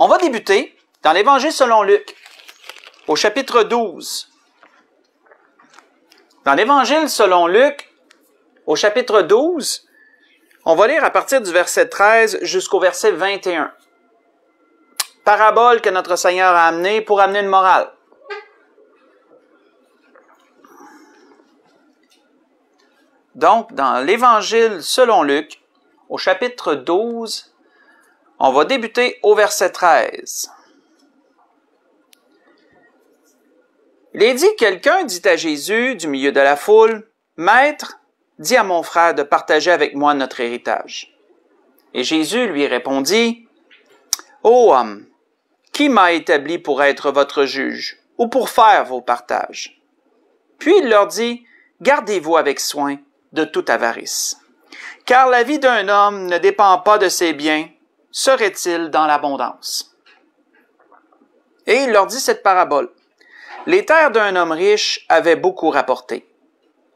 On va débuter dans l'Évangile selon Luc, au chapitre 12. Dans l'Évangile selon Luc, au chapitre 12, on va lire à partir du verset 13 jusqu'au verset 21. Parabole que notre Seigneur a amenée pour amener une morale. Donc, dans l'Évangile selon Luc, au chapitre 12, on va débuter au verset 13. Il est dit, quelqu'un dit à Jésus du milieu de la foule, Maître, dis à mon frère de partager avec moi notre héritage. Et Jésus lui répondit, Ô homme, qui m'a établi pour être votre juge ou pour faire vos partages? Puis il leur dit, Gardez-vous avec soin de toute avarice, car la vie d'un homme ne dépend pas de ses biens, serait-il dans l'abondance? Et il leur dit cette parabole. Les terres d'un homme riche avaient beaucoup rapporté.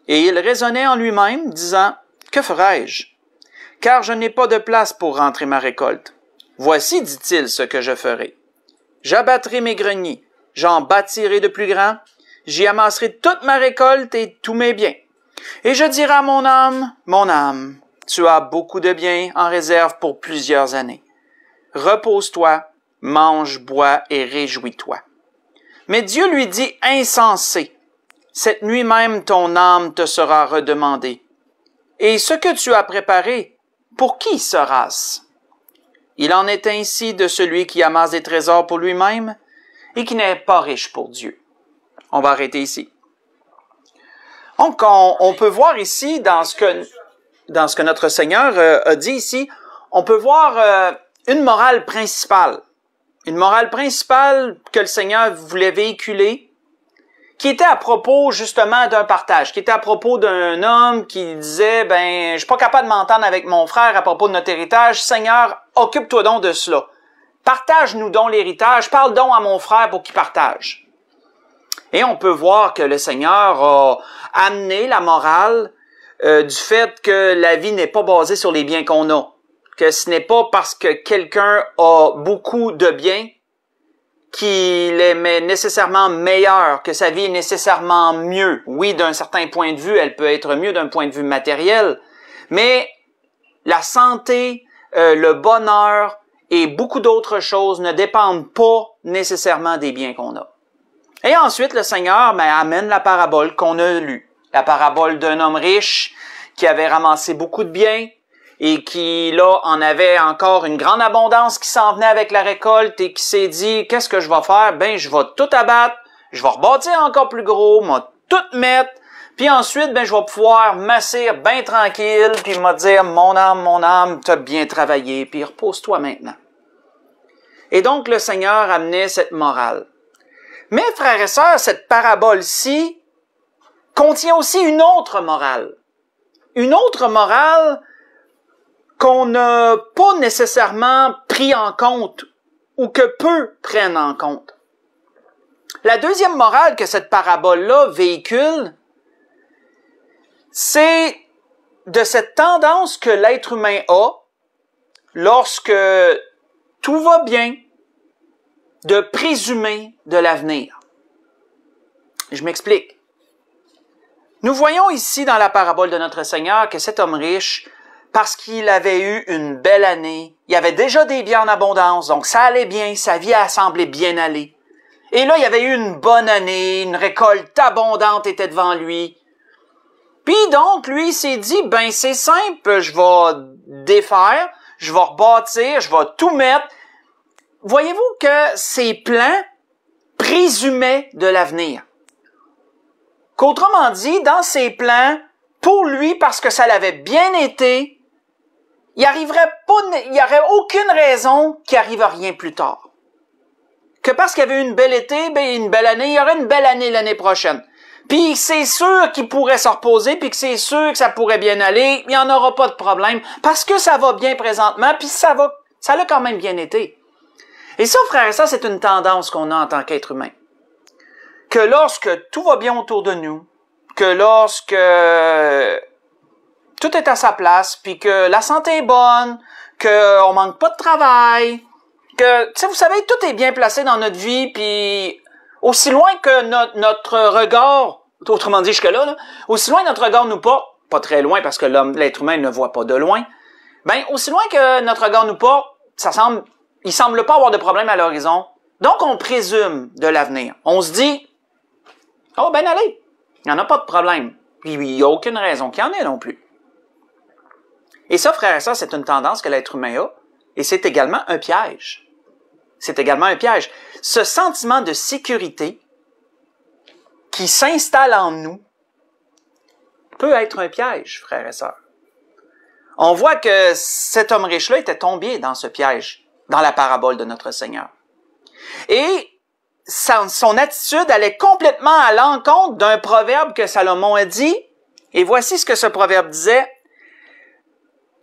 Et il raisonnait en lui-même, disant, Que ferai-je? Car je n'ai pas de place pour rentrer ma récolte. Voici, dit-il, ce que je ferai. J'abattrai mes greniers, j'en bâtirai de plus grands, j'y amasserai toute ma récolte et tous mes biens. Et je dirai à mon âme, mon âme, tu as beaucoup de biens en réserve pour plusieurs années. Repose-toi, mange, bois et réjouis-toi. Mais Dieu lui dit, insensé, cette nuit même ton âme te sera redemandée. Et ce que tu as préparé, pour qui sera-ce? Il en est ainsi de celui qui amasse des trésors pour lui-même et qui n'est pas riche pour Dieu. On va arrêter ici. Donc, on, on peut voir ici dans ce que dans ce que notre Seigneur euh, a dit ici, on peut voir euh, une morale principale. Une morale principale que le Seigneur voulait véhiculer, qui était à propos justement d'un partage, qui était à propos d'un homme qui disait, ben, je suis pas capable de m'entendre avec mon frère à propos de notre héritage. Seigneur, occupe-toi donc de cela. Partage-nous donc l'héritage. Parle donc à mon frère pour qu'il partage. Et on peut voir que le Seigneur a amené la morale euh, du fait que la vie n'est pas basée sur les biens qu'on a, que ce n'est pas parce que quelqu'un a beaucoup de biens qu'il est nécessairement meilleur, que sa vie est nécessairement mieux. Oui, d'un certain point de vue, elle peut être mieux d'un point de vue matériel, mais la santé, euh, le bonheur et beaucoup d'autres choses ne dépendent pas nécessairement des biens qu'on a. Et ensuite, le Seigneur ben, amène la parabole qu'on a lue la parabole d'un homme riche qui avait ramassé beaucoup de biens et qui, là, en avait encore une grande abondance qui s'en venait avec la récolte et qui s'est dit, qu'est-ce que je vais faire? Ben, je vais tout abattre, je vais rebâtir encore plus gros, m'a tout mettre, puis ensuite, ben, je vais pouvoir masser bien tranquille, puis m'a dire, mon âme, mon âme, as bien travaillé, puis repose-toi maintenant. Et donc, le Seigneur amenait cette morale. Mais, frères et sœurs, cette parabole-ci, contient aussi une autre morale. Une autre morale qu'on n'a pas nécessairement pris en compte ou que peu prennent en compte. La deuxième morale que cette parabole-là véhicule, c'est de cette tendance que l'être humain a lorsque tout va bien de présumer de l'avenir. Je m'explique. Nous voyons ici dans la parabole de notre Seigneur que cet homme riche, parce qu'il avait eu une belle année, il avait déjà des biens en abondance, donc ça allait bien, sa vie a semblé bien aller. Et là, il avait eu une bonne année, une récolte abondante était devant lui. Puis donc, lui, s'est dit, ben c'est simple, je vais défaire, je vais rebâtir, je vais tout mettre. Voyez-vous que ses plans présumaient de l'avenir. Qu'autrement dit, dans ses plans, pour lui, parce que ça l'avait bien été, il arriverait pas, il n'y aurait aucune raison qu'il arrive à rien plus tard. Que parce qu'il y avait une belle été, ben, une belle année, il y aurait une belle année l'année prochaine. Puis c'est sûr qu'il pourrait se reposer, puis que c'est sûr que ça pourrait bien aller, il n'y en aura pas de problème, parce que ça va bien présentement, puis ça va, ça l'a quand même bien été. Et ça, frère ça, c'est une tendance qu'on a en tant qu'être humain que lorsque tout va bien autour de nous, que lorsque tout est à sa place, puis que la santé est bonne, qu'on manque pas de travail, que, tu sais, vous savez, tout est bien placé dans notre vie, puis aussi loin que notre, regard, autrement dit jusque-là, là, aussi loin que notre regard nous porte, pas très loin parce que l'homme, l'être humain ne voit pas de loin, ben aussi loin que notre regard nous porte, ça semble, il semble pas avoir de problème à l'horizon. Donc on présume de l'avenir. On se dit, Oh ben allez, Il n'y en a pas de problème. Puis il n'y a aucune raison qu'il y en ait non plus. Et ça, frère et ça, c'est une tendance que l'être humain a, et c'est également un piège. C'est également un piège. Ce sentiment de sécurité qui s'installe en nous peut être un piège, frère et sœurs. On voit que cet homme riche-là était tombé dans ce piège, dans la parabole de notre Seigneur. Et son, attitude allait complètement à l'encontre d'un proverbe que Salomon a dit. Et voici ce que ce proverbe disait,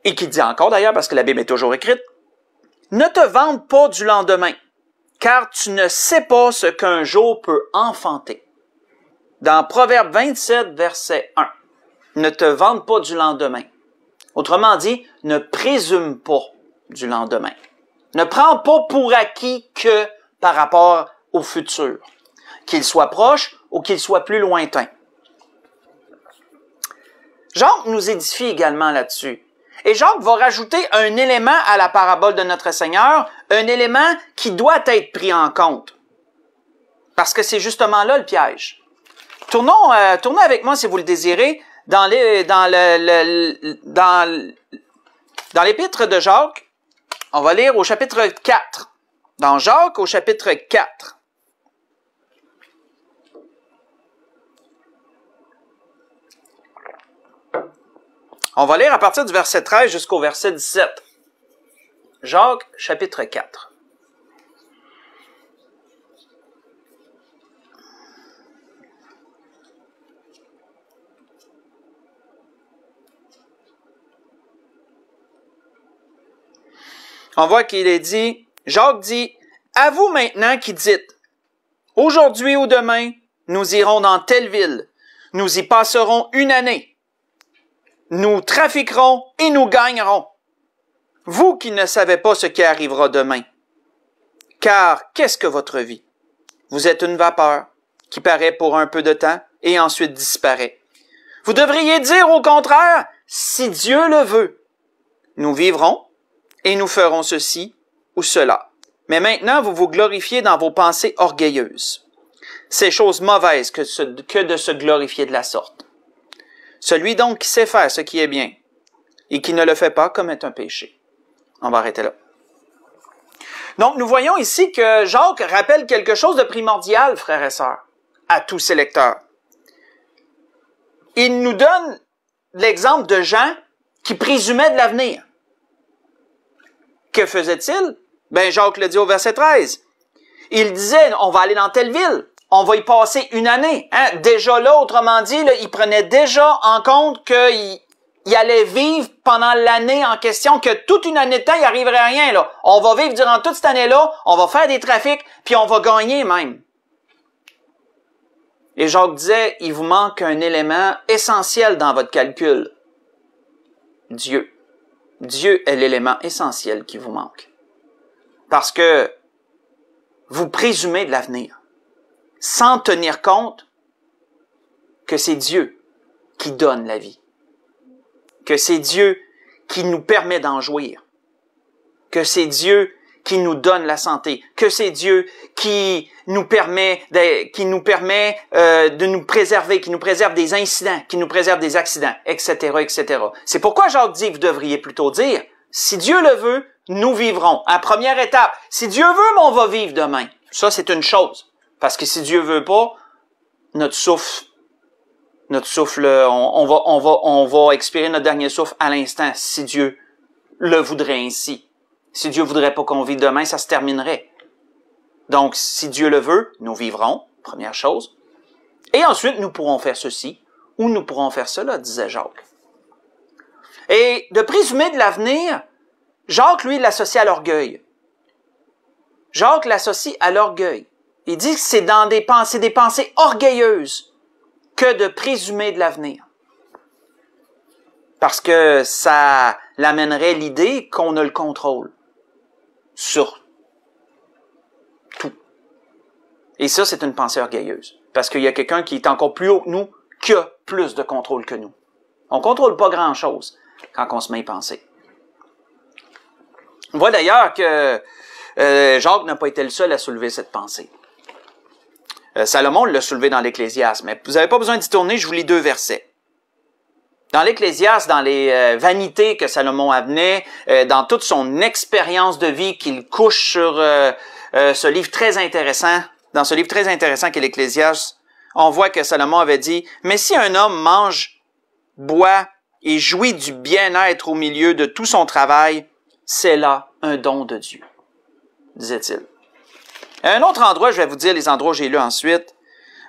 et qui dit encore d'ailleurs, parce que la Bible est toujours écrite. Ne te vante pas du lendemain, car tu ne sais pas ce qu'un jour peut enfanter. Dans Proverbe 27, verset 1, ne te vante pas du lendemain. Autrement dit, ne présume pas du lendemain. Ne prends pas pour acquis que par rapport au futur, qu'il soit proche ou qu'il soit plus lointain. Jacques nous édifie également là-dessus. Et Jacques va rajouter un élément à la parabole de notre Seigneur, un élément qui doit être pris en compte. Parce que c'est justement là le piège. Tournons, euh, avec moi, si vous le désirez, dans les, dans dans, dans l'épître de Jacques. On va lire au chapitre 4. Dans Jacques, au chapitre 4. On va lire à partir du verset 13 jusqu'au verset 17. Jacques, chapitre 4. On voit qu'il est dit, Jacques dit, à vous maintenant qui dites, aujourd'hui ou demain, nous irons dans telle ville, nous y passerons une année, nous trafiquerons et nous gagnerons. Vous qui ne savez pas ce qui arrivera demain. Car qu'est-ce que votre vie? Vous êtes une vapeur qui paraît pour un peu de temps et ensuite disparaît. Vous devriez dire au contraire, si Dieu le veut, nous vivrons et nous ferons ceci ou cela. Mais maintenant, vous vous glorifiez dans vos pensées orgueilleuses. C'est chose mauvaise que, de se glorifier de la sorte. Celui donc qui sait faire ce qui est bien et qui ne le fait pas commet un péché. On va arrêter là. Donc, nous voyons ici que Jacques rappelle quelque chose de primordial, frères et sœurs, à tous ses lecteurs. Il nous donne l'exemple de Jean qui présumait de l'avenir. Que faisait-il? Ben, Jacques le dit au verset 13. Il disait, on va aller dans telle ville, on va y passer une année. Hein? Déjà là, autrement dit, là, il prenait déjà en compte qu'il il allait vivre pendant l'année en question, que toute une année de temps, il arriverait à rien. Là. On va vivre durant toute cette année-là, on va faire des trafics, puis on va gagner même. Et Jacques disait, il vous manque un élément essentiel dans votre calcul. Dieu. Dieu est l'élément essentiel qui vous manque. Parce que vous présumez de l'avenir sans tenir compte que c'est Dieu qui donne la vie, que c'est Dieu qui nous permet d'en jouir, que c'est Dieu qui nous donne la santé, que c'est Dieu qui nous permet, de, qui nous permet euh, de nous préserver, qui nous préserve des incidents, qui nous préserve des accidents, etc., etc. C'est pourquoi Jacques dit, vous devriez plutôt dire, si Dieu le veut, nous vivrons. À première étape, si Dieu veut, on va vivre demain. Ça, c'est une chose. Parce que si Dieu veut pas, notre souffle, notre souffle, euh, on, va, on va, on va expirer notre dernier souffle à l'instant, si Dieu le voudrait ainsi. Si Dieu voudrait pas qu'on vive demain, ça se terminerait. Donc, si Dieu le veut, nous vivrons, première chose. Et ensuite, nous pourrons faire ceci ou nous pourrons faire cela, disait Jacques. Et de présumer de l'avenir, Jacques, lui, l'associe à l'orgueil. Jacques l'associe à l'orgueil. Il dit que c'est dans des pensées, des pensées orgueilleuses que de présumer de l'avenir. Parce que ça l'amènerait l'idée qu'on a le contrôle sur tout. Et ça, c'est une pensée orgueilleuse. Parce qu'il y a quelqu'un qui est encore plus haut que nous, qui a plus de contrôle que nous. On contrôle pas grand-chose quand on se met à y penser. On voit d'ailleurs que euh, Jacques n'a pas été le seul à soulever cette pensée. Euh, Salomon l'a soulevé dans l'Ecclésiaste, mais vous n'avez pas besoin d'y tourner, je vous lis deux versets. Dans l'Ecclésiaste, dans les euh, vanités que Salomon amenait, euh, dans toute son expérience de vie qu'il couche sur ce livre très intéressant, dans ce livre très intéressant qu'est l'Ecclésiaste, on voit que Salomon avait dit, mais si un homme mange, boit et jouit du bien-être au milieu de tout son travail, c'est là un don de Dieu, disait-il. Un autre endroit, je vais vous dire les endroits que j'ai lu ensuite.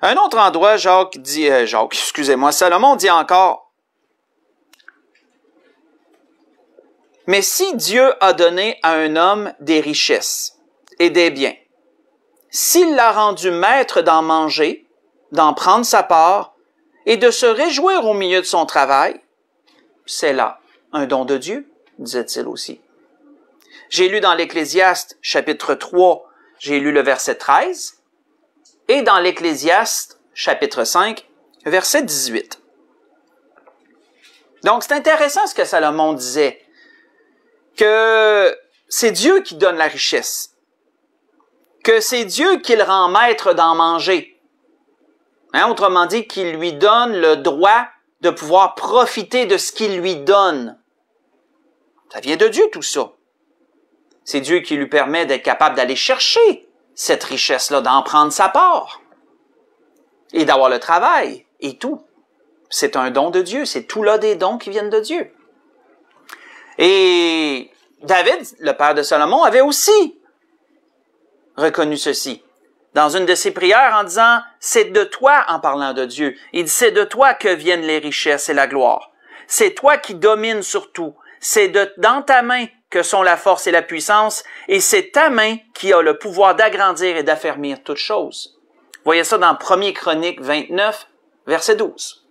Un autre endroit, Jacques dit, euh, Jacques, excusez-moi, Salomon dit encore, Mais si Dieu a donné à un homme des richesses et des biens, s'il l'a rendu maître d'en manger, d'en prendre sa part et de se réjouir au milieu de son travail, c'est là un don de Dieu, disait-il aussi. J'ai lu dans l'Ecclésiaste, chapitre 3, j'ai lu le verset 13 et dans l'Ecclésiaste chapitre 5, verset 18. Donc c'est intéressant ce que Salomon disait, que c'est Dieu qui donne la richesse, que c'est Dieu qui le rend maître d'en manger, hein, autrement dit, qu'il lui donne le droit de pouvoir profiter de ce qu'il lui donne. Ça vient de Dieu tout ça. C'est Dieu qui lui permet d'être capable d'aller chercher cette richesse-là, d'en prendre sa part et d'avoir le travail et tout. C'est un don de Dieu, c'est tout là des dons qui viennent de Dieu. Et David, le père de Salomon, avait aussi reconnu ceci dans une de ses prières en disant, c'est de toi en parlant de Dieu. Il dit, c'est de toi que viennent les richesses et la gloire. C'est toi qui domines sur tout. C'est de, dans ta main que sont la force et la puissance, et c'est ta main qui a le pouvoir d'agrandir et d'affermir toutes choses. Voyez ça dans 1 Chronique 29, verset 12.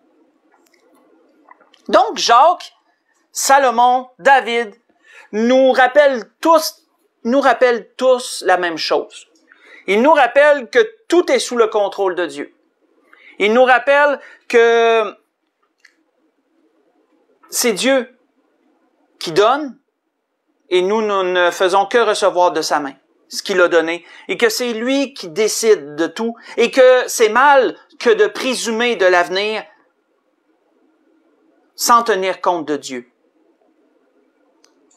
Donc Jacques, Salomon, David nous rappellent tous, nous rappellent tous la même chose. Ils nous rappellent que tout est sous le contrôle de Dieu. Ils nous rappellent que c'est Dieu qui donne et nous, nous ne faisons que recevoir de sa main ce qu'il a donné, et que c'est lui qui décide de tout, et que c'est mal que de présumer de l'avenir sans tenir compte de Dieu.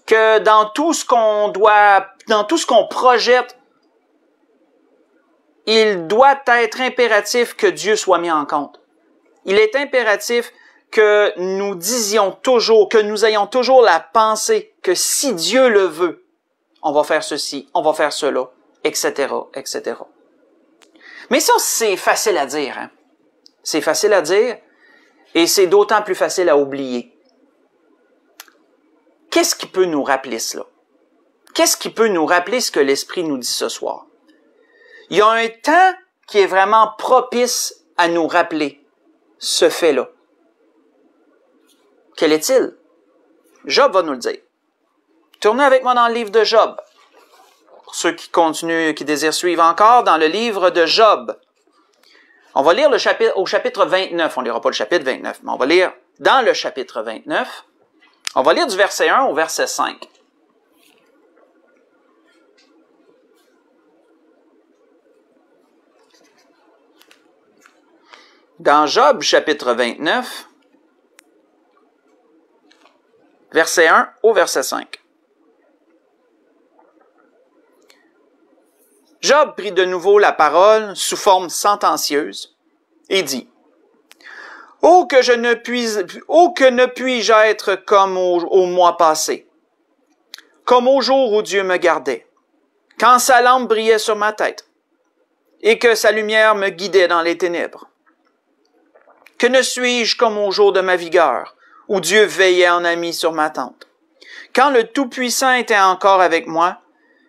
Que dans tout ce qu'on doit, dans tout ce qu'on projette, il doit être impératif que Dieu soit mis en compte. Il est impératif que nous disions toujours, que nous ayons toujours la pensée que si Dieu le veut, on va faire ceci, on va faire cela, etc., etc. Mais ça, c'est facile à dire. Hein. C'est facile à dire et c'est d'autant plus facile à oublier. Qu'est-ce qui peut nous rappeler cela? Qu'est-ce qui peut nous rappeler ce que l'Esprit nous dit ce soir? Il y a un temps qui est vraiment propice à nous rappeler ce fait-là. Quel est-il? Job va nous le dire. Tournez avec moi dans le livre de Job. Pour ceux qui continuent, qui désirent suivre encore, dans le livre de Job. On va lire au chapitre 29. On ne lira pas le chapitre 29, mais on va lire dans le chapitre 29. On va lire du verset 1 au verset 5. Dans Job chapitre 29, verset 1 au verset 5. Job prit de nouveau la parole sous forme sentencieuse et dit Oh que je ne puis, oh, que ne je être comme au mois passé, comme au jour où Dieu me gardait, quand sa lampe brillait sur ma tête, et que sa lumière me guidait dans les ténèbres. Que ne suis-je comme au jour de ma vigueur, où Dieu veillait en ami sur ma tente. Quand le Tout-Puissant était encore avec moi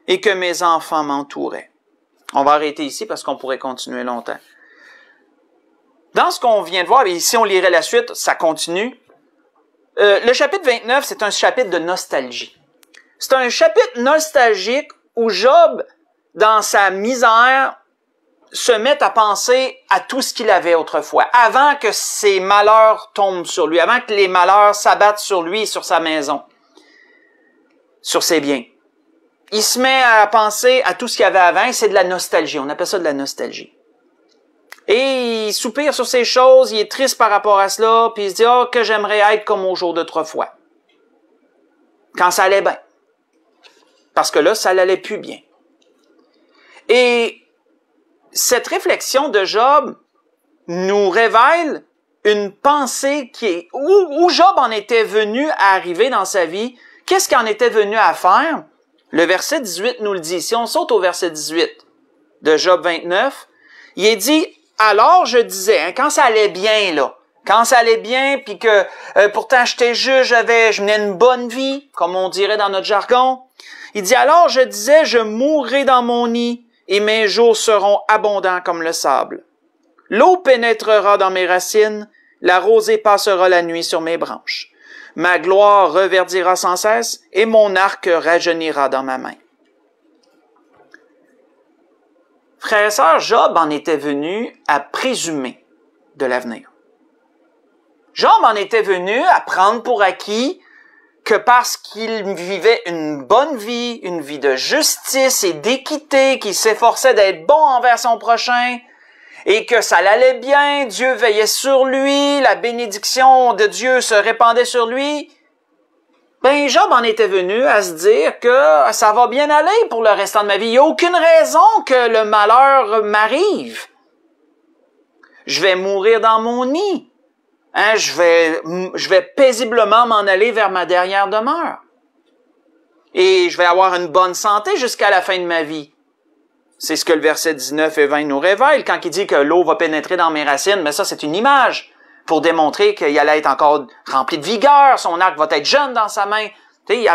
et que mes enfants m'entouraient. On va arrêter ici parce qu'on pourrait continuer longtemps. Dans ce qu'on vient de voir, et si on lirait la suite, ça continue. Euh, le chapitre 29, c'est un chapitre de nostalgie. C'est un chapitre nostalgique où Job, dans sa misère, se met à penser à tout ce qu'il avait autrefois, avant que ses malheurs tombent sur lui, avant que les malheurs s'abattent sur lui, sur sa maison, sur ses biens. Il se met à penser à tout ce qu'il avait avant, c'est de la nostalgie, on appelle ça de la nostalgie. Et il soupire sur ces choses, il est triste par rapport à cela, puis il se dit « Oh, que j'aimerais être comme au jour d'autrefois. » Quand ça allait bien. Parce que là, ça l'allait plus bien. Et cette réflexion de Job nous révèle une pensée qui est où, Job en était venu à arriver dans sa vie, qu'est-ce qu'il en était venu à faire? Le verset 18 nous le dit. Si on saute au verset 18 de Job 29, il est dit alors je disais hein, quand ça allait bien là, quand ça allait bien puis que euh, pourtant j'étais juste, j'avais je menais une bonne vie comme on dirait dans notre jargon. Il dit alors je disais je mourrais dans mon nid et mes jours seront abondants comme le sable. L'eau pénétrera dans mes racines, la rosée passera la nuit sur mes branches. Ma gloire reverdira sans cesse, et mon arc rajeunira dans ma main. Frère et sœur, Job en était venu à présumer de l'avenir. Job en était venu à prendre pour acquis que parce qu'il vivait une bonne vie, une vie de justice et d'équité, qu'il s'efforçait d'être bon envers son prochain, et que ça l'allait bien, Dieu veillait sur lui, la bénédiction de Dieu se répandait sur lui, ben Job en était venu à se dire que ça va bien aller pour le restant de ma vie. Il n'y a aucune raison que le malheur m'arrive. Je vais mourir dans mon nid. Hein, je, vais, je vais paisiblement m'en aller vers ma dernière demeure. Et je vais avoir une bonne santé jusqu'à la fin de ma vie. C'est ce que le verset 19 et 20 nous révèle quand il dit que l'eau va pénétrer dans mes racines, mais ça c'est une image pour démontrer qu'il allait être encore rempli de vigueur, son arc va être jeune dans sa main. Tu il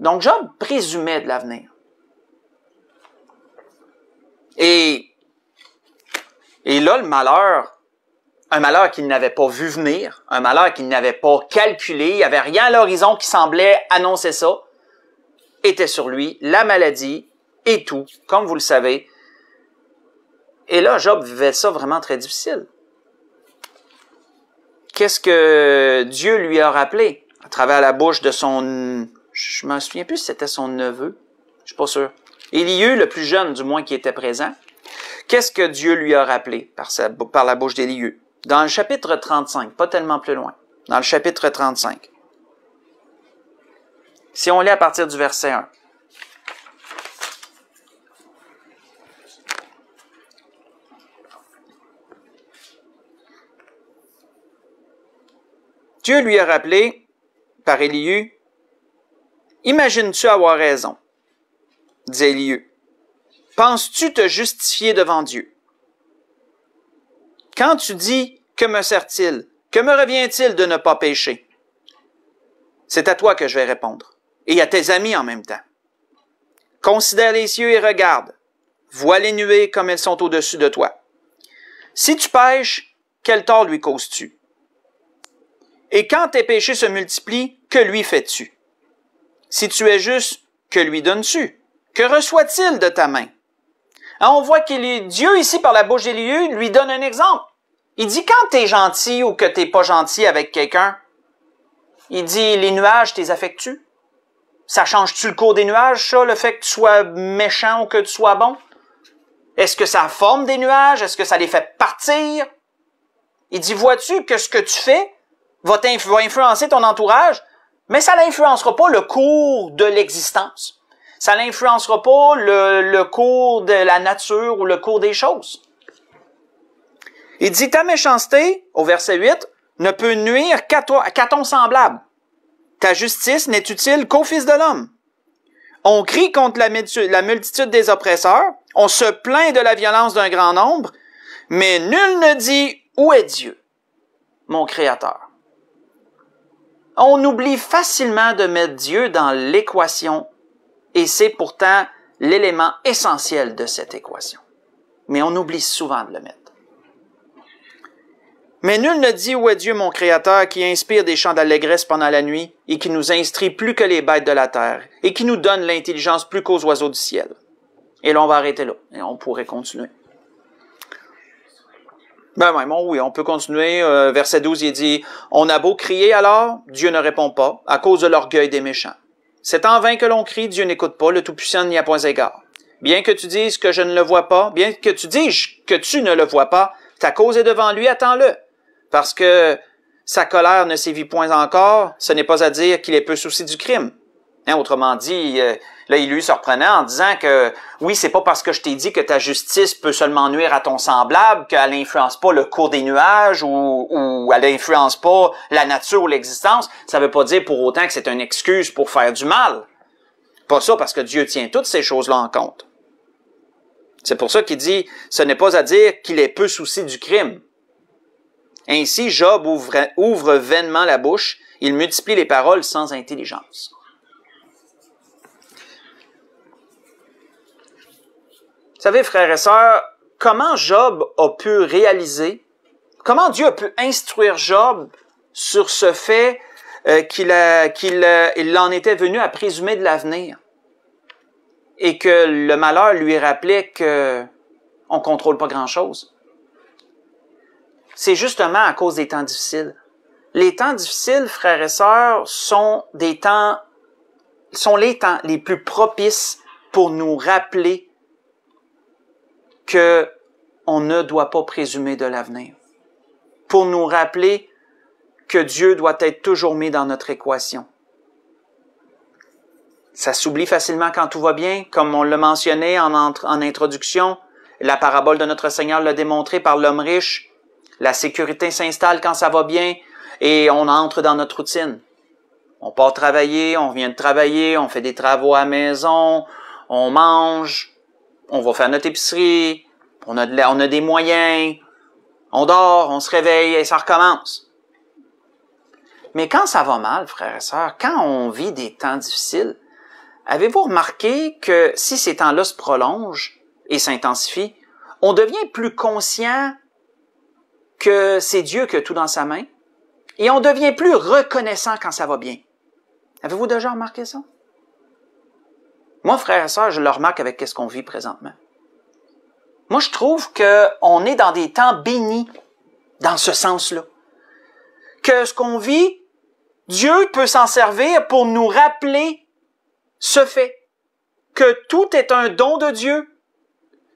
Donc Job présumait de l'avenir. Et, et là, le malheur un malheur qu'il n'avait pas vu venir, un malheur qu'il n'avait pas calculé, il n'y avait rien à l'horizon qui semblait annoncer ça, était sur lui, la maladie et tout, comme vous le savez. Et là, Job vivait ça vraiment très difficile. Qu'est-ce que Dieu lui a rappelé à travers la bouche de son... Je m'en souviens plus si c'était son neveu, je suis pas sûr. Élieu, le plus jeune du moins qui était présent, Qu'est-ce que Dieu lui a rappelé par, par la bouche d'Élieu? Dans le chapitre 35, pas tellement plus loin, dans le chapitre 35. Si on lit à partir du verset 1. Dieu lui a rappelé par Élieu, Imagines-tu avoir raison? dit Élieu. Penses-tu te justifier devant Dieu? Quand tu dis que me sert-il? Que me revient-il de ne pas pécher? C'est à toi que je vais répondre et à tes amis en même temps. Considère les cieux et regarde. Vois les nuées comme elles sont au-dessus de toi. Si tu pêches, quel tort lui causes-tu? Et quand tes péchés se multiplient, que lui fais-tu? Si tu es juste, que lui donnes-tu? Que reçoit-il de ta main? Ah, on voit que Dieu, ici, par la bouche lieux, lui donne un exemple. Il dit quand t'es gentil ou que t'es pas gentil avec quelqu'un, il dit les nuages t'es affects-tu? Ça change-tu le cours des nuages, ça, le fait que tu sois méchant ou que tu sois bon? Est-ce que ça forme des nuages? Est-ce que ça les fait partir? Il dit, vois-tu que ce que tu fais va, influencer ton entourage, mais ça n'influencera pas le cours de l'existence. Ça n'influencera pas le cours de la nature ou le cours des choses. Il dit, ta méchanceté, au verset 8, ne peut nuire qu'à toi, ton semblable. Ta justice n'est utile qu'au Fils de l'homme. On crie contre la, la multitude des oppresseurs, on se plaint de la violence d'un grand nombre, mais nul ne dit, où est Dieu, mon Créateur? On oublie facilement de mettre Dieu dans l'équation, et c'est pourtant l'élément essentiel de cette équation. Mais on oublie souvent de le mettre. Mais nul ne dit où est Dieu mon Créateur qui inspire des chants d'allégresse pendant la nuit et qui nous instruit plus que les bêtes de la terre et qui nous donne l'intelligence plus qu'aux oiseaux du ciel. Et là, on va arrêter là et on pourrait continuer. Ben mais bon, oui, on peut continuer. Euh, verset 12, il dit, On a beau crier alors, Dieu ne répond pas, à cause de l'orgueil des méchants. C'est en vain que l'on crie, Dieu n'écoute pas, le Tout-Puissant n'y a point égard. Bien que tu dises que je ne le vois pas, bien que tu dises que tu ne le vois pas, ta cause est devant lui, attends-le parce que sa colère ne sévit point encore, ce n'est pas à dire qu'il est peu souci du crime. Hein, autrement dit, euh, là, il lui surprenait en disant que oui, c'est pas parce que je t'ai dit que ta justice peut seulement nuire à ton semblable qu'elle n'influence pas le cours des nuages ou, ou elle n'influence pas la nature ou l'existence. Ça ne veut pas dire pour autant que c'est une excuse pour faire du mal. Pas ça parce que Dieu tient toutes ces choses-là en compte. C'est pour ça qu'il dit, ce n'est pas à dire qu'il est peu souci du crime. Ainsi, Job ouvre, vainement la bouche, il multiplie les paroles sans intelligence. Vous savez, frères et sœurs, comment Job a pu réaliser, comment Dieu a pu instruire Job sur ce fait euh, qu'il en était venu à présumer de l'avenir et que le malheur lui rappelait qu'on ne contrôle pas grand-chose c'est justement à cause des temps difficiles. Les temps difficiles, frères et sœurs, sont des temps, sont les temps les plus propices pour nous rappeler que on ne doit pas présumer de l'avenir. Pour nous rappeler que Dieu doit être toujours mis dans notre équation. Ça s'oublie facilement quand tout va bien, comme on le mentionnait en, en, introduction. La parabole de notre Seigneur l'a démontré par l'homme riche la sécurité s'installe quand ça va bien et on entre dans notre routine. On part travailler, on vient de travailler, on fait des travaux à la maison, on mange, on va faire notre épicerie, on a, on a des moyens, on dort, on se réveille et ça recommence. Mais quand ça va mal, frères et sœurs, quand on vit des temps difficiles, avez-vous remarqué que si ces temps-là se prolongent et s'intensifient, on devient plus conscient que c'est Dieu qui a tout dans sa main, et on devient plus reconnaissant quand ça va bien. Avez-vous déjà remarqué ça? Moi, frère et sœur, je le remarque avec ce qu'on vit présentement. Moi, je trouve qu'on est dans des temps bénis dans ce sens-là. Que ce qu'on vit, Dieu peut s'en servir pour nous rappeler ce fait, que tout est un don de Dieu,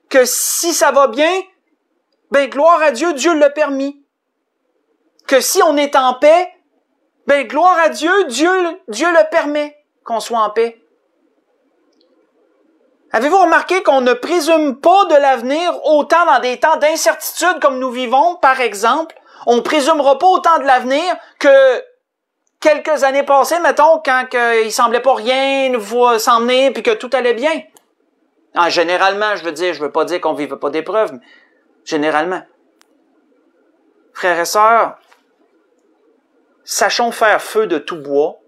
que si ça va bien, ben gloire à Dieu, Dieu l'a permis. Que si on est en paix, ben gloire à Dieu, Dieu, Dieu le permet qu'on soit en paix. Avez-vous remarqué qu'on ne présume pas de l'avenir autant dans des temps d'incertitude comme nous vivons, par exemple? On ne présumera pas autant de l'avenir que quelques années passées, mettons, quand il semblait pas rien s'emmener puis que tout allait bien. Ah, généralement, je veux dire, je veux pas dire qu'on vivait pas d'épreuves, généralement. Frères et sœurs, sachons faire feu de tout bois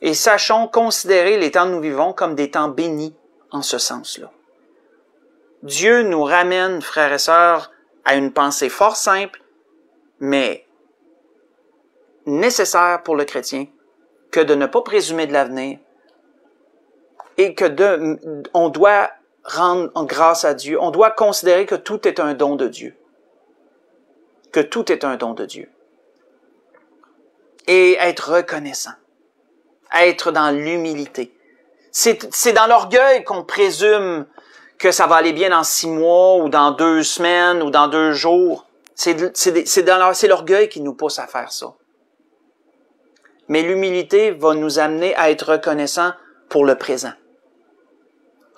et sachons considérer les temps que nous vivons comme des temps bénis en ce sens-là. Dieu nous ramène, frères et sœurs, à une pensée fort simple, mais nécessaire pour le chrétien, que de ne pas présumer de l'avenir et que de, on doit rendre en grâce à Dieu, on doit considérer que tout est un don de Dieu. Que tout est un don de Dieu. Et être reconnaissant. Être dans l'humilité. C'est dans l'orgueil qu'on présume que ça va aller bien dans six mois ou dans deux semaines ou dans deux jours. C'est l'orgueil qui nous pousse à faire ça. Mais l'humilité va nous amener à être reconnaissant pour le présent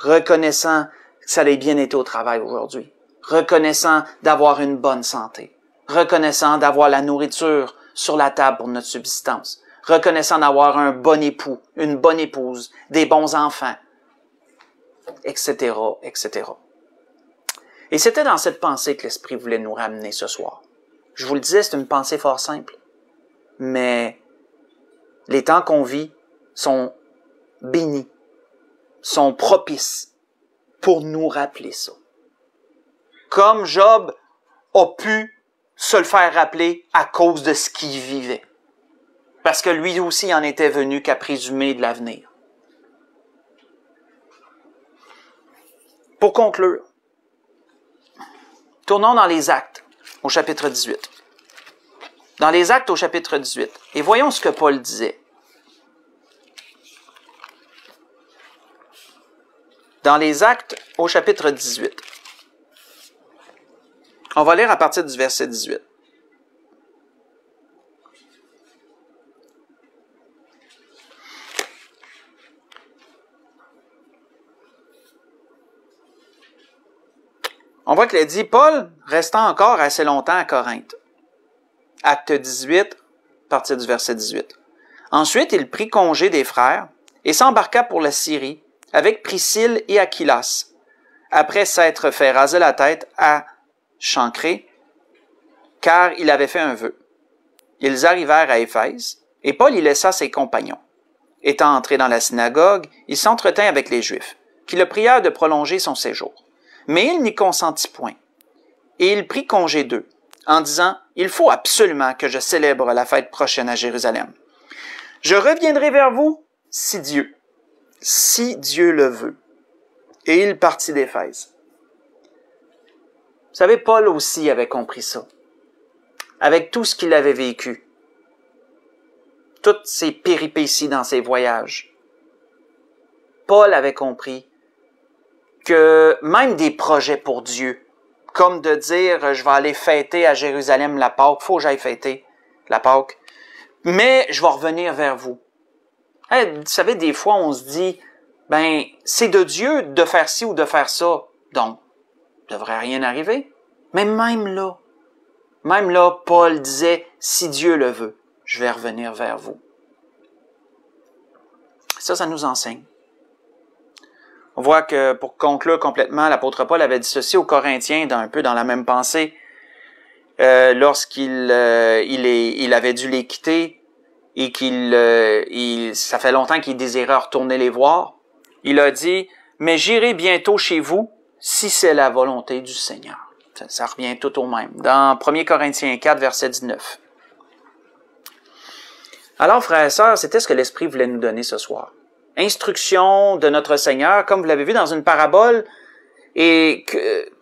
reconnaissant que ça allait bien été au travail aujourd'hui, reconnaissant d'avoir une bonne santé, reconnaissant d'avoir la nourriture sur la table pour notre subsistance, reconnaissant d'avoir un bon époux, une bonne épouse, des bons enfants, etc., etc. Et c'était dans cette pensée que l'Esprit voulait nous ramener ce soir. Je vous le disais, c'est une pensée fort simple. Mais les temps qu'on vit sont bénis sont propices pour nous rappeler ça. Comme Job a pu se le faire rappeler à cause de ce qu'il vivait. Parce que lui aussi en était venu qu'à présumer de l'avenir. Pour conclure, tournons dans les actes au chapitre 18. Dans les actes au chapitre 18, et voyons ce que Paul disait. dans les Actes au chapitre 18. On va lire à partir du verset 18. On voit qu'il a dit Paul restant encore assez longtemps à Corinthe. Acte 18, partir du verset 18. Ensuite, il prit congé des frères et s'embarqua pour la Syrie, avec Priscille et Aquilas, après s'être fait raser la tête à Chancré, car il avait fait un vœu. Ils arrivèrent à Éphèse, et Paul y laissa ses compagnons. Étant entré dans la synagogue, il s'entretint avec les Juifs, qui le prièrent de prolonger son séjour. Mais il n'y consentit point. Et il prit congé d'eux, en disant, Il faut absolument que je célèbre la fête prochaine à Jérusalem. Je reviendrai vers vous, si Dieu, si Dieu le veut. Et il partit d'Éphèse. Vous savez, Paul aussi avait compris ça, avec tout ce qu'il avait vécu, toutes ses péripéties dans ses voyages. Paul avait compris que même des projets pour Dieu, comme de dire je vais aller fêter à Jérusalem la Pâque, faut que j'aille fêter la Pâque, mais je vais revenir vers vous vous savez, des fois, on se dit, ben, c'est de Dieu de faire ci ou de faire ça, donc, il devrait rien arriver. Mais même là, même là, Paul disait, si Dieu le veut, je vais revenir vers vous. Ça, ça nous enseigne. On voit que, pour conclure complètement, l'apôtre Paul avait dit ceci aux Corinthiens, un peu dans la même pensée, euh, lorsqu'il euh, avait dû les quitter, et qu'il euh, ça fait longtemps qu'il désirait retourner les voir, il a dit, mais j'irai bientôt chez vous si c'est la volonté du Seigneur. Ça, revient tout au même. Dans 1 Corinthiens 4, verset 19. Alors, frères et sœurs, c'était ce que l'Esprit voulait nous donner ce soir. Instruction de notre Seigneur, comme vous l'avez vu dans une parabole, et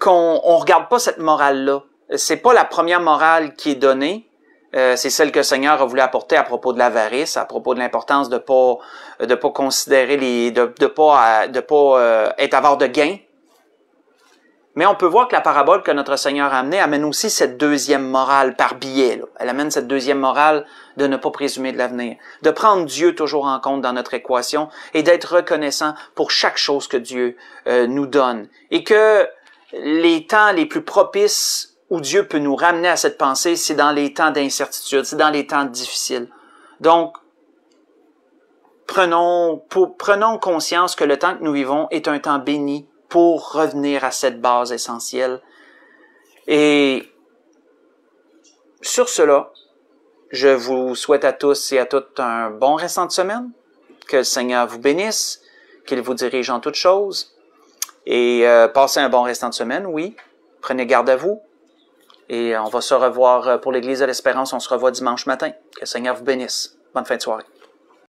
qu'on ne regarde pas cette morale-là. C'est pas la première morale qui est donnée, euh, c'est celle que le Seigneur a voulu apporter à propos de l'avarice, à propos de l'importance de pas de pas considérer les de pas de pas euh, être de gain. Mais on peut voir que la parabole que notre Seigneur a amenée amène aussi cette deuxième morale par billet. Elle amène cette deuxième morale de ne pas présumer de l'avenir, de prendre Dieu toujours en compte dans notre équation et d'être reconnaissant pour chaque chose que Dieu euh, nous donne. Et que les temps les plus propices où Dieu peut nous ramener à cette pensée, c'est dans les temps d'incertitude, c'est dans les temps difficiles. Donc, prenons, pour, prenons conscience que le temps que nous vivons est un temps béni pour revenir à cette base essentielle. Et sur cela, je vous souhaite à tous et à toutes un bon restant de semaine. Que le Seigneur vous bénisse, qu'il vous dirige en toutes choses. Et euh, passez un bon restant de semaine, oui. Prenez garde à vous. Et on va se revoir euh, pour l'Église de l'Espérance. On se revoit dimanche matin. Que le Seigneur vous bénisse. Bonne fin de soirée.